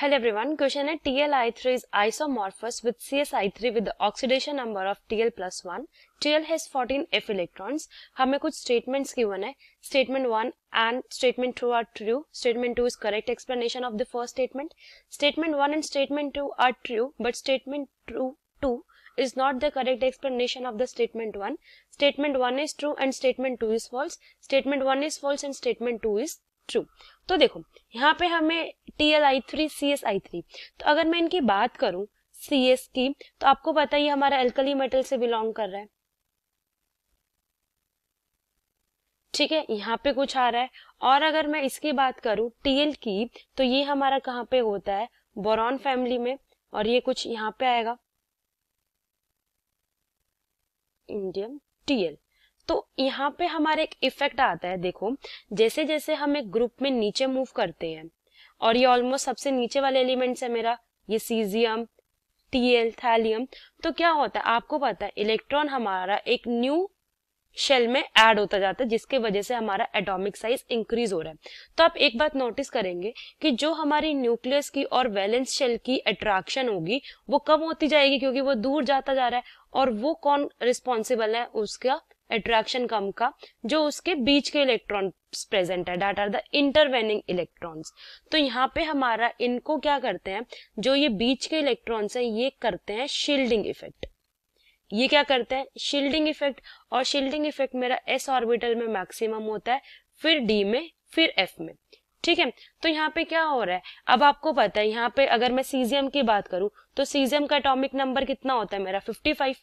Hello everyone, question at TLI3 is isomorphous with CSI3 with the oxidation number of TL plus 1. TL has 14 F electrons. हमें कुछ statements given Statement 1 and statement 2 are true. Statement 2 is correct explanation of the first statement. Statement 1 and statement 2 are true, but statement 2, 2 is not the correct explanation of the statement 1. Statement 1 is true and statement 2 is false. Statement 1 is false and statement 2 is true तो देखो यहाँ पे हमें T L I three C S I three तो अगर मैं इनकी बात करूँ सी एस की तो आपको पता ही हमारा एल्कली मेटल से बिलोंग कर रहा है ठीक है यहाँ पे कुछ आ रहा है और अगर मैं इसकी बात करूँ टीएल की तो ये हमारा कहाँ पे होता है बोरॉन फैमिली में और ये कुछ यहाँ पे आएगा इंडियम टीएल तो यहाँ पे हमारे एक इफेक्ट आता है देखो जैसे जैसे हम एक ग्रुप में नीचे मूव करते हैं और ये ऑलमोस्ट सबसे नीचे वाले एलिमेंट्स है मेरा ये सीजियम टीएल थैलियम तो क्या होता है आपको पता है इलेक्ट्रॉन हमारा एक न्यू शेल में ऐड होता जाता है जिसके वजह से हमारा एटॉमिक साइज इंक्रीज हो रहा है तो आप एक बात नोटिस करेंगे कि जो हमारी न्यूक्लियस की और वैलेंस शेल की अट्रैक्शन होगी वो कम होती जाएगी क्योंकि वो दूर जाता जा रहा है और वो कौन रिस्पॉन्सिबल है उसका अट्रैक्शन कम का जो उसके बीच के इलेक्ट्रॉन प्रेजेंट है that are the intervening electrons तो यहाँ पे हमारा इनको क्या करते हैं जो ये बीच के इलेक्ट्रॉन्स हैं ये करते हैं शील्डिंग इफेक्ट ये क्या करते हैं शील्डिंग इफेक्ट और शील्डिंग इफेक्ट मेरा एस ऑर्बिटल में मैक्सिमम होता है फिर डी में फिर एफ में ठीक है तो यहाँ पे क्या हो रहा है अब आपको पता है यहाँ पे अगर मैं सीजियम की बात करूं तो सीजियम का एटॉमिक नंबर कितना होता है मेरा 55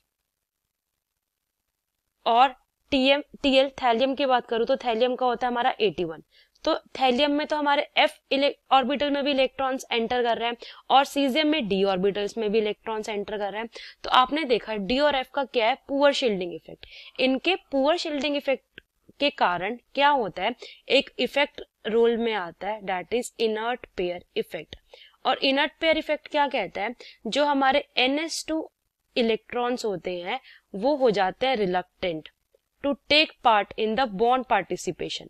और टीएम टीएल थैलियम की बात करूं तो थैलियम का होता है हमारा 81 तो थैलियम में तो हमारे एफ ऑर्बिटल में भी इलेक्ट्रॉन्स एंटर कर रहे हैं और सीजियम में डी ऑर्बिटल्स में भी इलेक्ट्रॉन्स एंटर कर रहे हैं तो आपने देखा डी और एफ का क्या है पुअर शील्डिंग इफेक्ट इनके पुअर शील्डिंग इफेक्ट के कारण क्या होता है एक इफेक्ट रोल में आता है that is inert pair effect और इनर्ट पेयर इफेक्ट क्या कहता है जो हमारे एन टू इलेक्ट्रॉन्स होते हैं वो हो जाते हैं reluctant to take part in the bond participation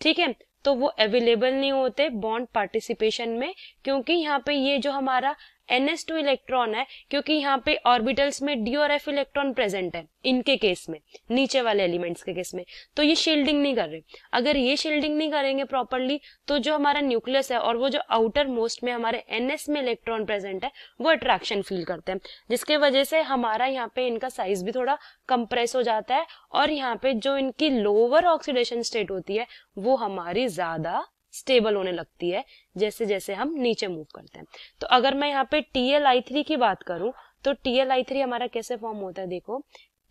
ठीक है तो वो अवेलेबल नहीं होते बॉन्ड पार्टिसिपेशन में क्योंकि यहाँ पे ये जो हमारा एन एस टू इलेक्ट्रॉन है क्योंकि यहाँ पे ऑर्बिटल्स में डी और एफ इलेक्ट्रॉन प्रेजेंट है इनके केस में नीचे वाले एलिमेंट्स के केस में तो ये शील्डिंग नहीं कर रहे अगर ये शील्डिंग नहीं करेंगे प्रॉपरली तो जो हमारा न्यूक्लियस है और वो जो आउटर मोस्ट में हमारे एन एस में इलेक्ट्रॉन प्रेजेंट है वो अट्रैक्शन फील करते हैं जिसके वजह से हमारा यहाँ पे इनका साइज भी थोड़ा कंप्रेस हो जाता है और यहाँ पे जो इनकी लोअर ऑक्सीडेशन स्टेट होती है वो हमारी ज्यादा स्टेबल होने लगती है जैसे जैसे हम नीचे मूव करते हैं तो अगर मैं यहाँ पे टीएल आई थ्री की बात करूं तो टीएल आई थ्री हमारा कैसे फॉर्म होता है देखो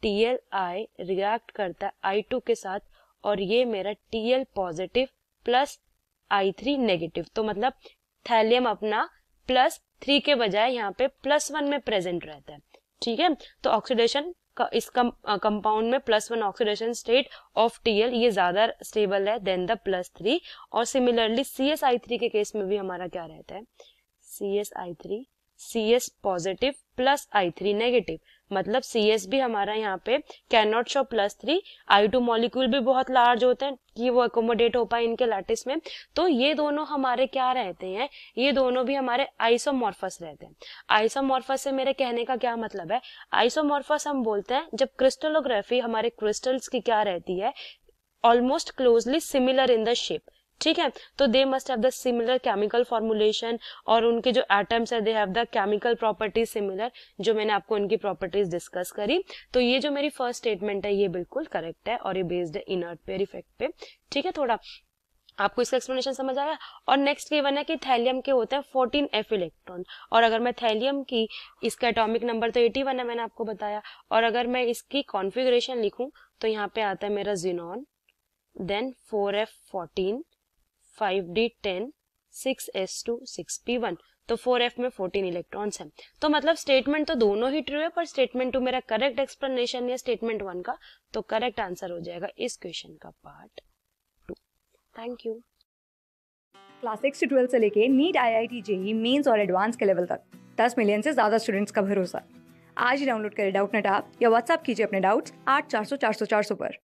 टी आई रिएक्ट करता है आई टू के साथ और ये मेरा T positive plus I three negative तो मतलब थैलियम अपना प्लस थ्री के बजाय यहाँ पे प्लस वन में प्रेजेंट रहता है ठीक है तो ऑक्सीडेशन इस कंपाउंड में plus one oxidation state of TL ये ज्यादा स्टेबल है देन द प्लस थ्री और similarly C S I three के केस में भी हमारा क्या रहता है C S I three C S positive plus I three negative मतलब सी एस भी हमारा यहाँ पे can not show plus three I two molecule भी बहुत लार्ज होते हैं कि वो अकोमोडेट हो पाए इनके लैटिस में तो ये दोनों हमारे क्या रहते हैं ये दोनों भी हमारे आइसोमॉर्फस रहते हैं आइसोमॉर्फस से मेरे कहने का क्या मतलब है आइसोमॉर्फस हम बोलते हैं जब क्रिस्टलोग्राफी हमारे क्रिस्टल्स की क्या रहती है almost closely similar in the shape ठीक है तो they must have the similar chemical formulation और उनके जो एटम्स है they have the chemical properties similar जो मैंने आपको उनकी प्रॉपर्टीज डिस्कस करी तो ये जो मेरी फर्स्ट स्टेटमेंट है ये बिल्कुल करेक्ट है और ये बेस्ड है इनर्ट पेयर इफेक्ट पे ठीक है थोड़ा आपको इसका एक्सप्लेनेशन समझ आया और नेक्स्ट गिवन है कि थैलियम के होते हैं 14 एफ इलेक्ट्रॉन और अगर मैं थैलियम की इसका एटॉमिक नंबर तो 81 है मैंने आपको बताया और अगर मैं इसकी कॉन्फ़िगरेशन लिखूं तो यहाँ पे आता है मेरा xenon then 4f14 five D ten six S two six P one तो फोर एफ में फोर्टीन इलेक्ट्रॉन्स हैं तो मतलब स्टेटमेंट तो दोनों ही ट्रू है पर स्टेटमेंट टू मेरा करेक्ट एक्सप्लेनेशन है स्टेटमेंट वन का तो करेक्ट आंसर हो जाएगा इस क्वेश्चन का part two thank you class six to twelfth से लेके NEET I I T JEE Mains और एडवांस के लेवल तक दस मिलियन से ज्यादा स्टूडेंट्स का भरोसा आज ही डाउनलोड करें डाउट नेट आप या व्हाट्सअप कीजिए अपने डाउट्स आठ चार सौ चार सौ चार सौ पर